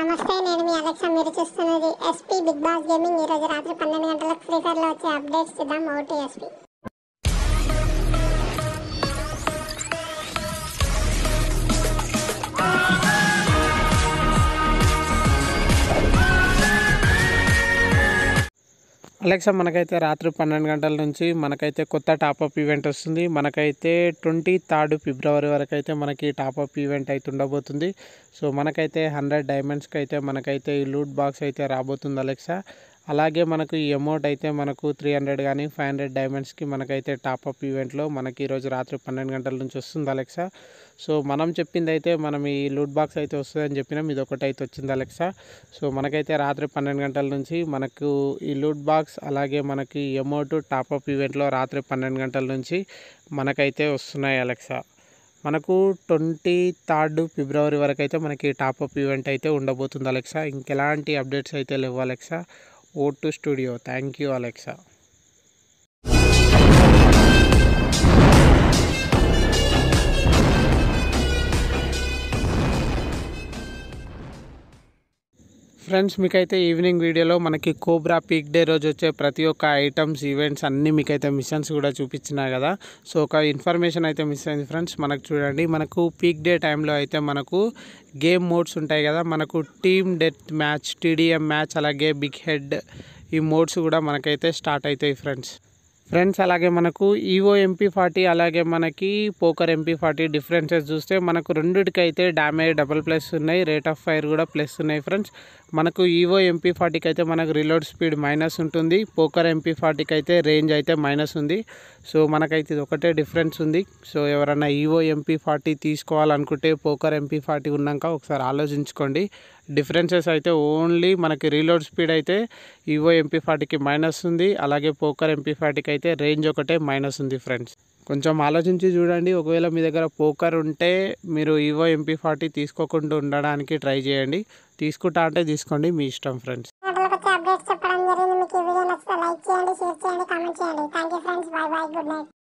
నమస్తే నేను మీ అలెక్సా మీరు చూస్తున్నది ఎస్పీ బిగ్ బాస్ గేమింగ్ ఈరోజు రాత్రి పన్నెండు గంటలకు ఫ్రీ ఫైర్లో వచ్చే అప్డేట్స్ చూద్దాం ఓటీ ఎస్పీ అలెక్సా మనకైతే రాత్రి పన్నెండు గంటల నుంచి మనకైతే కొత్త టాపప్ ఈవెంట్ వస్తుంది మనకైతే ట్వంటీ థర్డ్ ఫిబ్రవరి వరకు అయితే మనకి టాపప్ ఈవెంట్ అయితే ఉండబోతుంది సో మనకైతే హండ్రెడ్ డైమండ్స్కి అయితే మనకైతే ఈ లూట్ బాక్స్ అయితే రాబోతుంది అలెక్సా అలాగే మనకు ఈ అమౌంట్ అయితే మనకు త్రీ హండ్రెడ్ కానీ ఫైవ్ హండ్రెడ్ డైమండ్స్కి మనకైతే టాప్అప్ ఈవెంట్లో మనకి ఈరోజు రాత్రి పన్నెండు గంటల నుంచి వస్తుంది అలెక్సా సో మనం చెప్పింది అయితే మనం ఈ లూట్ బాక్స్ అయితే వస్తుందని చెప్పినాం ఇది ఒకటి అయితే వచ్చింది అలెక్సా సో మనకైతే రాత్రి పన్నెండు గంటల నుంచి మనకు ఈ లూట్ బాక్స్ అలాగే మనకి అమౌంట్ టాప్అప్ ఈవెంట్లో రాత్రి పన్నెండు గంటల నుంచి మనకైతే వస్తున్నాయి అలెక్సా మనకు ట్వంటీ థర్డ్ ఫిబ్రవరి వరకు అయితే మనకి టాప్అప్ ఈవెంట్ అయితే ఉండబోతుంది అలెక్సా ఇంకెలాంటి అప్డేట్స్ అయితే లేవు Alexa O two studio thank you Alexa friends మీకైతే ఈవినింగ్ వీడియోలో మనకి కోబ్రా పీక్ డే రోజు వచ్చే ప్రతి ఒక్క ఐటమ్స్ ఈవెంట్స్ అన్నీ మీకైతే మిషన్స్ కూడా చూపించినా కదా సో ఒక ఇన్ఫర్మేషన్ అయితే మిస్ అయింది ఫ్రెండ్స్ మనకు చూడండి మనకు పీక్ డే టైంలో అయితే మనకు గేమ్ మోడ్స్ ఉంటాయి కదా మనకు team death match TDM match అలాగే బిగ్ హెడ్ ఈ మోడ్స్ కూడా మనకైతే స్టార్ట్ అవుతాయి ఫ్రెండ్స్ ఫ్రెండ్స్ అలాగే మనకు ఈవో ఎంపీ ఫార్టీ అలాగే మనకి పోకర్ ఎంపీ ఫార్టీ డిఫరెన్సెస్ చూస్తే మనకు రెండిటికైతే డ్యామేజ్ డబల్ ప్లస్ ఉన్నాయి రేట్ ఆఫ్ ఫైర్ కూడా ప్లస్ ఉన్నాయి ఫ్రెండ్స్ మనకు ఈవో ఎంపీ ఫార్టీకి అయితే మనకు రిలోడ్ స్పీడ్ మైనస్ ఉంటుంది పోకర్ ఎంపీ ఫార్టీకి అయితే రేంజ్ అయితే మైనస్ ఉంది సో మనకైతే ఇది ఒకటే డిఫరెన్స్ ఉంది సో ఎవరైనా ఈవో ఎంపీ ఫార్టీ తీసుకోవాలనుకుంటే పోకర్ ఎంపీ ఫార్టీ ఉన్నాక ఒకసారి ఆలోచించుకోండి డిఫరెన్సెస్ అయితే ఓన్లీ మనకి రీలోడ్ స్పీడ్ అయితే ఈవో ఎంపీ ఫార్టీకి మైనస్ ఉంది అలాగే పోకర్ ఎంపీ ఫార్టీకి అయితే రేంజ్ ఒకటే మైనస్ ఉంది ఫ్రెండ్స్ కొంచెం ఆలోచించి చూడండి ఒకవేళ మీ దగ్గర పోకర్ ఉంటే మీరు ఈవో ఎంపీ ఫార్టీ తీసుకోకుండా ఉండడానికి ట్రై చేయండి తీసుకుంటా అంటే తీసుకోండి మీ ఇష్టం ఫ్రెండ్స్ అప్డేట్స్ చెప్పడం జరిగింది మీకు ఈ వీడియో నచ్చితే లైక్ చేయండి షేర్ చేయండి కామెంట్ చేయండి thank you friends bye bye good night